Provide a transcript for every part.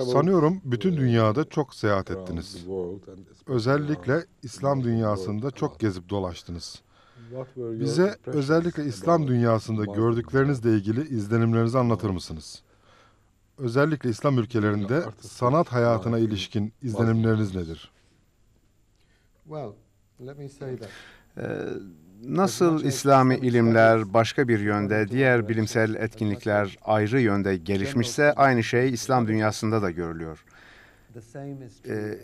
Sanıyorum bütün dünyada çok seyahat ettiniz. Özellikle İslam dünyasında uh, çok gezip dolaştınız. Bize özellikle İslam dünyasında gördüklerinizle ilgili izlenimlerinizi anlatır mısınız? Özellikle İslam ülkelerinde sanat hayatına ilişkin izlenimleriniz nedir? Well, let me say that. Uh, Nasıl İslami ilimler başka bir yönde, diğer bilimsel etkinlikler ayrı yönde gelişmişse aynı şey İslam dünyasında da görülüyor. Ee,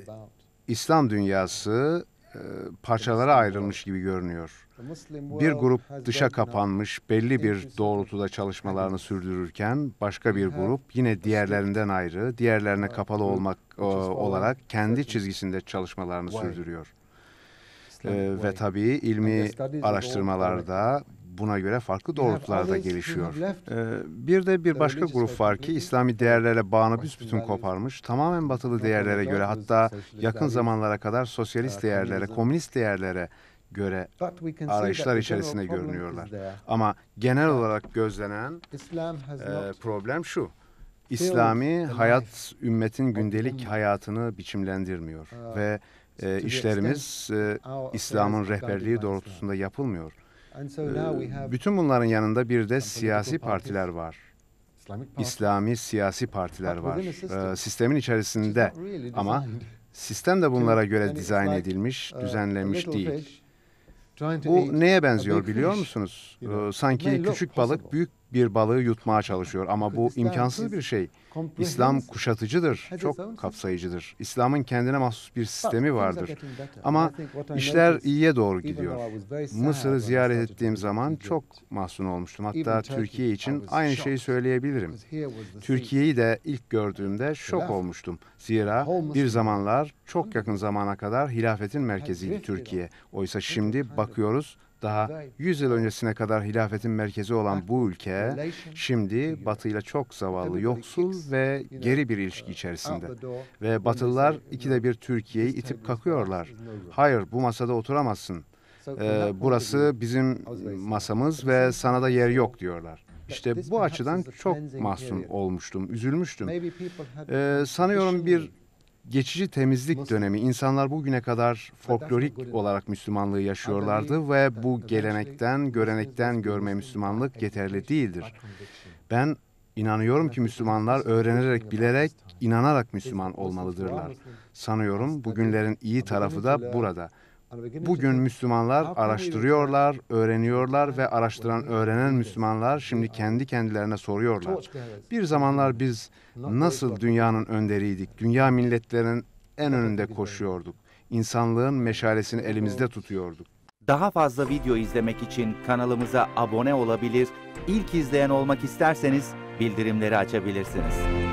İslam dünyası e, parçalara ayrılmış gibi görünüyor. Bir grup dışa kapanmış, belli bir doğrultuda çalışmalarını sürdürürken başka bir grup yine diğerlerinden ayrı, diğerlerine uh, kapalı olmak e, olarak kendi çizgisinde çalışmalarını sürdürüyor e, ve tabii ilmi araştırmalarda buna göre farklı doğrultularda gelişiyor. Bir de bir başka grup var ki İslami değerlere bağını büsbütün koparmış, tamamen batılı değerlere göre hatta yakın zamanlara kadar sosyalist değerlere, komünist değerlere göre arayışlar içerisinde görünüyorlar. Ama genel olarak gözlenen problem şu. İslami hayat ümmetin gündelik hayatını biçimlendirmiyor ve ee, e, işlerimiz e, İslam'ın rehberliği doğrultusunda yapılmıyor. E, bütün bunların yanında bir de siyasi partiler var. İslami siyasi partiler var. E, sistemin içerisinde ama sistem de bunlara göre dizayn edilmiş, uh, düzenlenmiş değil. Bu neye benziyor biliyor musunuz? Sanki küçük balık büyük bir balığı yutmaya çalışıyor ama bu imkansız bir şey. İslam kuşatıcıdır, çok kapsayıcıdır. İslam'ın kendine mahsus bir sistemi vardır. Ama işler iyiye doğru gidiyor. Mısır'ı ziyaret ettiğim zaman çok mahzun olmuştum. Hatta Türkiye için aynı şeyi söyleyebilirim. Türkiye'yi de ilk gördüğümde şok olmuştum. Zira bir zamanlar çok yakın zamana kadar hilafetin merkeziydi Türkiye. Oysa şimdi bakıyoruz daha 100 yıl öncesine kadar hilafetin merkezi olan bu ülke şimdi batıyla çok zavallı, yoksul ve geri bir ilişki içerisinde. Ve Batılılar ikide bir Türkiye'yi itip kakıyorlar. Hayır bu masada oturamazsın. Ee, burası bizim masamız ve sana da yer yok diyorlar. İşte bu açıdan çok mahzun olmuştum, üzülmüştüm. Ee, sanıyorum bir geçici temizlik dönemi İnsanlar bugüne kadar folklorik olarak Müslümanlığı yaşıyorlardı ve bu gelenekten, görenekten görme Müslümanlık yeterli değildir. Ben inanıyorum ki Müslümanlar öğrenerek, bilerek, inanarak Müslüman olmalıdırlar. Sanıyorum bugünlerin iyi tarafı da burada. Bugün Müslümanlar araştırıyorlar, öğreniyorlar ve araştıran öğrenen Müslümanlar şimdi kendi kendilerine soruyorlar. Bir zamanlar biz nasıl dünyanın önderiydik, dünya milletlerinin en önünde koşuyorduk, insanlığın meşalesini elimizde tutuyorduk. Daha fazla video izlemek için kanalımıza abone olabilir, ilk izleyen olmak isterseniz bildirimleri açabilirsiniz.